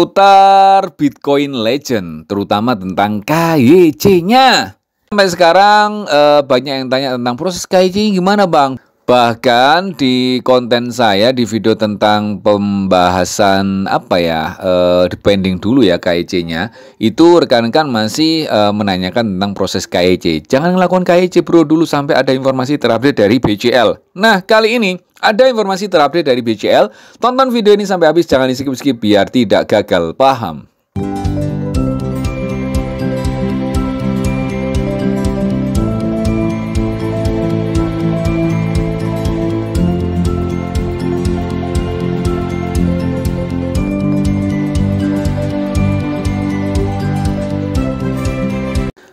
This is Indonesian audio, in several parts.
seputar Bitcoin Legend, terutama tentang KYC-nya. Sampai sekarang eh, banyak yang tanya tentang proses KYC gimana bang? Bahkan di konten saya di video tentang pembahasan apa ya, uh, depending dulu ya KYC-nya, itu rekan-rekan masih uh, menanyakan tentang proses KYC. Jangan lakukan KYC bro dulu sampai ada informasi terupdate dari BCL. Nah kali ini ada informasi terupdate dari BCL, tonton video ini sampai habis jangan di skip-skip biar tidak gagal paham.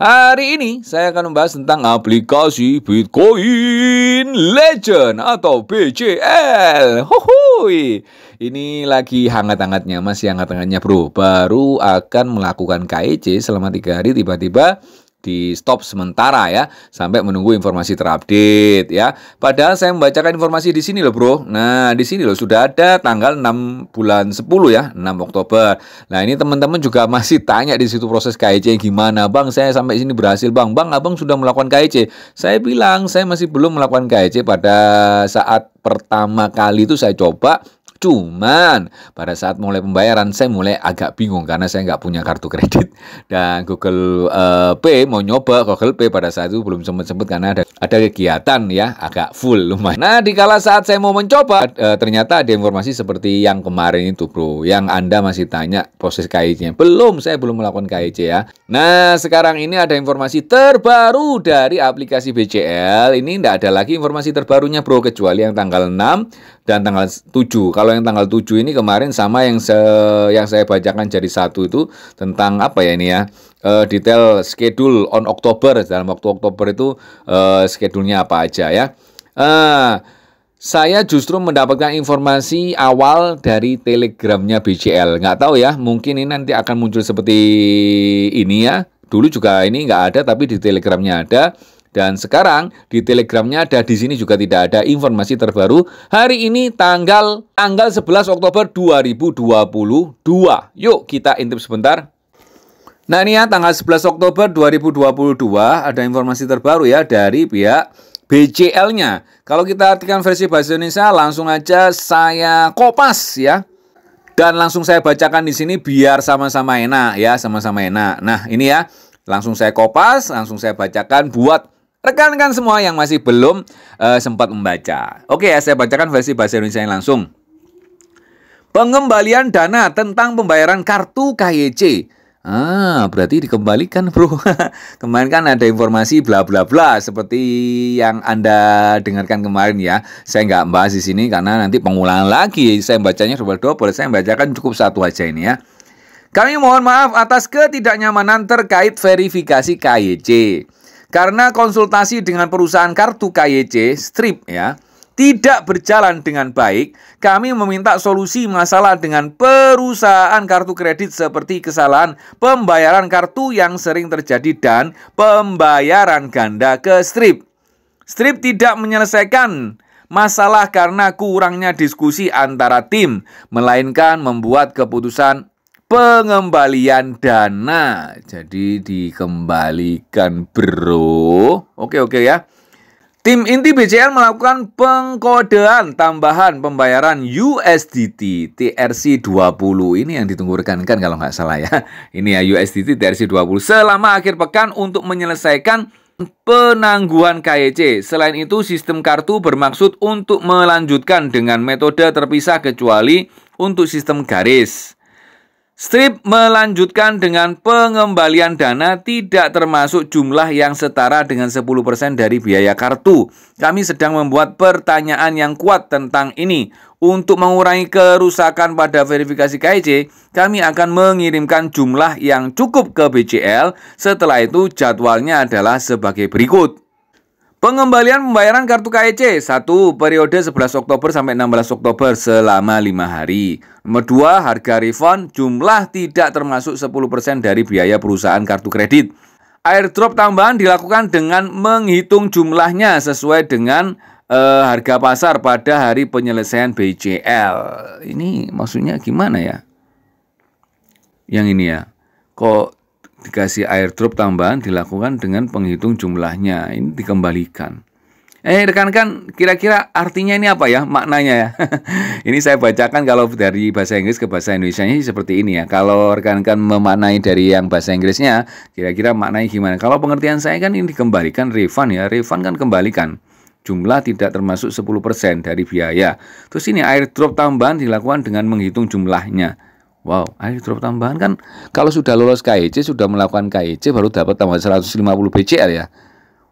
Hari ini saya akan membahas tentang aplikasi Bitcoin Legend atau BCL. Hohoi. Ini lagi hangat-hangatnya, masih hangat-hangatnya bro. Baru akan melakukan KEC selama tiga hari tiba-tiba di stop sementara ya sampai menunggu informasi terupdate ya. Padahal saya membacakan informasi di sini loh bro. Nah di sini loh sudah ada tanggal 6 bulan 10 ya 6 Oktober. Nah ini teman-teman juga masih tanya di situ proses KIC gimana bang saya sampai sini berhasil bang bang abang sudah melakukan KIC. Saya bilang saya masih belum melakukan KIC pada saat pertama kali itu saya coba Cuman pada saat mulai pembayaran saya mulai agak bingung karena saya nggak punya kartu kredit dan Google uh, Pay mau nyoba Google Pay pada saat itu belum sempat sempat karena ada ada kegiatan ya agak full lumayan. Nah di kala saat saya mau mencoba uh, ternyata ada informasi seperti yang kemarin itu bro, yang anda masih tanya proses KIC-nya belum saya belum melakukan KIC ya. Nah sekarang ini ada informasi terbaru dari aplikasi BCL ini tidak ada lagi informasi terbarunya bro kecuali yang tanggal 6 dan tanggal 7. Kalau yang tanggal 7 ini kemarin sama yang se yang saya bacakan jadi satu itu tentang apa ya ini ya? Uh, detail schedule on Oktober dalam waktu Oktober itu uh, schedule-nya apa aja ya. Uh, saya justru mendapatkan informasi awal dari telegramnya BCL. Nggak tahu ya, mungkin ini nanti akan muncul seperti ini ya. Dulu juga ini nggak ada, tapi di telegramnya ada. Dan sekarang di telegramnya ada di sini juga tidak ada informasi terbaru. Hari ini tanggal tanggal 11 Oktober 2022. Yuk kita intip sebentar. Nah ini ya tanggal 11 Oktober 2022 ada informasi terbaru ya dari pihak BCL-nya. Kalau kita artikan versi bahasa Indonesia langsung aja saya kopas ya. Dan langsung saya bacakan di sini biar sama-sama enak ya, sama-sama enak. Nah, ini ya. Langsung saya kopas, langsung saya bacakan buat Rekan-rekan semua yang masih belum uh, sempat membaca. Oke ya, saya bacakan versi bahasa Indonesia yang langsung. Pengembalian dana tentang pembayaran kartu KYC. Ah, berarti dikembalikan, Bro. kemarin kan ada informasi bla bla bla seperti yang Anda dengarkan kemarin ya. Saya nggak bahas di sini karena nanti pengulangan lagi. Saya bacanya double-double. Saya bacakan cukup satu aja ini ya. Kami mohon maaf atas ketidaknyamanan terkait verifikasi KYC. Karena konsultasi dengan perusahaan kartu KYC Strip ya, tidak berjalan dengan baik, kami meminta solusi masalah dengan perusahaan kartu kredit seperti kesalahan pembayaran kartu yang sering terjadi dan pembayaran ganda ke Strip. Strip tidak menyelesaikan masalah karena kurangnya diskusi antara tim, melainkan membuat keputusan pengembalian dana. Jadi dikembalikan, Bro. Oke, oke ya. Tim inti bcn melakukan pengkodean tambahan pembayaran USDT TRC20. Ini yang ditunggu rekan-rekan kalau nggak salah ya. Ini ya USDT TRC20 selama akhir pekan untuk menyelesaikan penangguhan KYC. E Selain itu, sistem kartu bermaksud untuk melanjutkan dengan metode terpisah kecuali untuk sistem garis. Strip melanjutkan dengan pengembalian dana tidak termasuk jumlah yang setara dengan 10% dari biaya kartu. Kami sedang membuat pertanyaan yang kuat tentang ini. Untuk mengurangi kerusakan pada verifikasi KIC, kami akan mengirimkan jumlah yang cukup ke BCL. Setelah itu jadwalnya adalah sebagai berikut. Pengembalian pembayaran kartu KEC satu Periode 11 Oktober sampai 16 Oktober selama 5 hari Nomor 2. Harga refund jumlah tidak termasuk 10% dari biaya perusahaan kartu kredit Airdrop tambahan dilakukan dengan menghitung jumlahnya sesuai dengan eh, harga pasar pada hari penyelesaian BCL Ini maksudnya gimana ya? Yang ini ya Kok dikasih air drop tambahan dilakukan dengan penghitung jumlahnya. Ini dikembalikan. Eh rekan-rekan, kira-kira artinya ini apa ya maknanya ya? ini saya bacakan kalau dari bahasa Inggris ke bahasa Indonesia ini seperti ini ya. Kalau rekan-rekan memaknai dari yang bahasa Inggrisnya, kira-kira maknanya gimana? Kalau pengertian saya kan ini dikembalikan refund ya. Refund kan kembalikan. Jumlah tidak termasuk 10% dari biaya. Terus ini air drop tambahan dilakukan dengan menghitung jumlahnya. Wow, ayo drop tambahan kan kalau sudah lolos KIC, sudah melakukan KIC baru dapat tambah 150 BCR ya.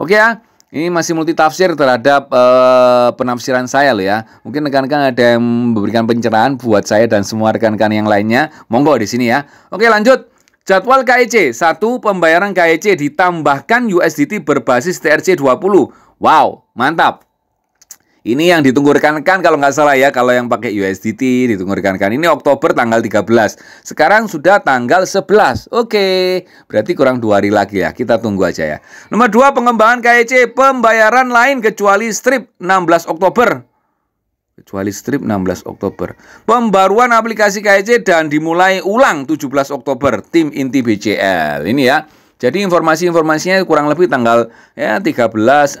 Oke ya. Ini masih multi tafsir terhadap uh, penafsiran saya loh ya. Mungkin rekan-rekan ada yang memberikan pencerahan buat saya dan semua rekan-rekan yang lainnya. Monggo di sini ya. Oke, lanjut. Jadwal KIC satu pembayaran KIC ditambahkan USDT berbasis TRC20. Wow, mantap. Ini yang ditunggu rekan-rekan kalau nggak salah ya, kalau yang pakai USDT ditunggu rekan-rekan. Ini Oktober tanggal 13. Sekarang sudah tanggal 11. Oke, berarti kurang dua hari lagi ya. Kita tunggu aja ya. Nomor dua pengembangan KEC pembayaran lain kecuali strip 16 Oktober. Kecuali strip 16 Oktober. Pembaruan aplikasi KEC dan dimulai ulang 17 Oktober tim inti BCL. Ini ya. Jadi informasi-informasinya kurang lebih tanggal ya 13, 16, 17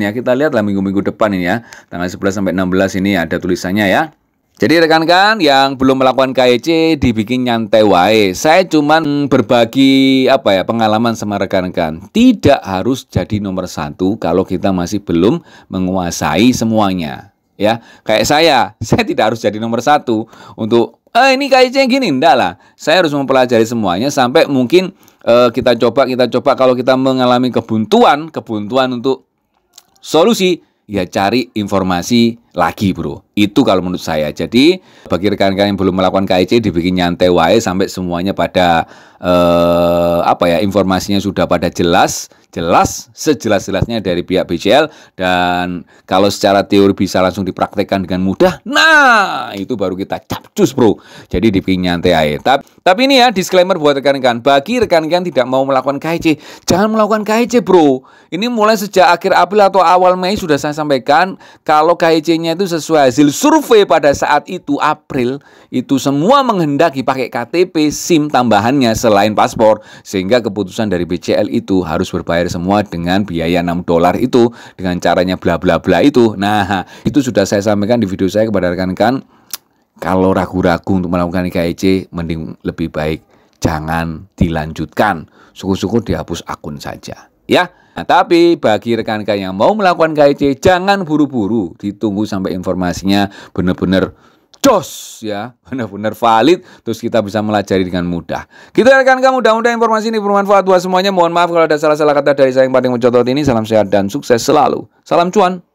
ini ya. Kita lihatlah minggu-minggu depan ini ya. Tanggal 11 sampai 16 ini ada tulisannya ya. Jadi rekan-rekan yang belum melakukan KEC dibikin nyantai wae. Saya cuman berbagi apa ya pengalaman sama rekan-rekan. Tidak harus jadi nomor satu kalau kita masih belum menguasai semuanya. Ya, kayak saya, saya tidak harus jadi nomor satu untuk eh, ini KIC gini, enggak lah. Saya harus mempelajari semuanya sampai mungkin eh, kita coba, kita coba kalau kita mengalami kebuntuan, kebuntuan untuk solusi, ya cari informasi lagi bro itu kalau menurut saya jadi bagi rekan-rekan yang belum melakukan KIC dibikin nyantai wae sampai semuanya pada eh, apa ya informasinya sudah pada jelas jelas sejelas-jelasnya dari pihak BCL dan kalau secara teori bisa langsung dipraktekkan dengan mudah nah itu baru kita capcus bro jadi dibikin nyantai aja tapi, tapi ini ya disclaimer buat rekan-rekan bagi rekan-rekan tidak mau melakukan KIC jangan melakukan KIC bro ini mulai sejak akhir April atau awal Mei sudah saya sampaikan kalau KIC Artinya itu sesuai hasil survei pada saat itu April itu semua menghendaki pakai KTP SIM tambahannya selain paspor sehingga keputusan dari BCL itu harus berbayar semua dengan biaya 6 dolar itu dengan caranya bla bla bla itu. Nah, itu sudah saya sampaikan di video saya kepada rekan-rekan. Kalau ragu-ragu untuk melakukan IKIC mending lebih baik jangan dilanjutkan. Syukur-syukur dihapus akun saja ya. Nah, tapi bagi rekan-rekan yang mau melakukan KIC jangan buru-buru, ditunggu sampai informasinya benar-benar jos ya, benar-benar valid terus kita bisa melajari dengan mudah. Kita gitu ya, rekan-rekan mudah-mudahan informasi ini bermanfaat buat semuanya. Mohon maaf kalau ada salah-salah kata dari saya yang paling mencontoh ini. Salam sehat dan sukses selalu. Salam cuan.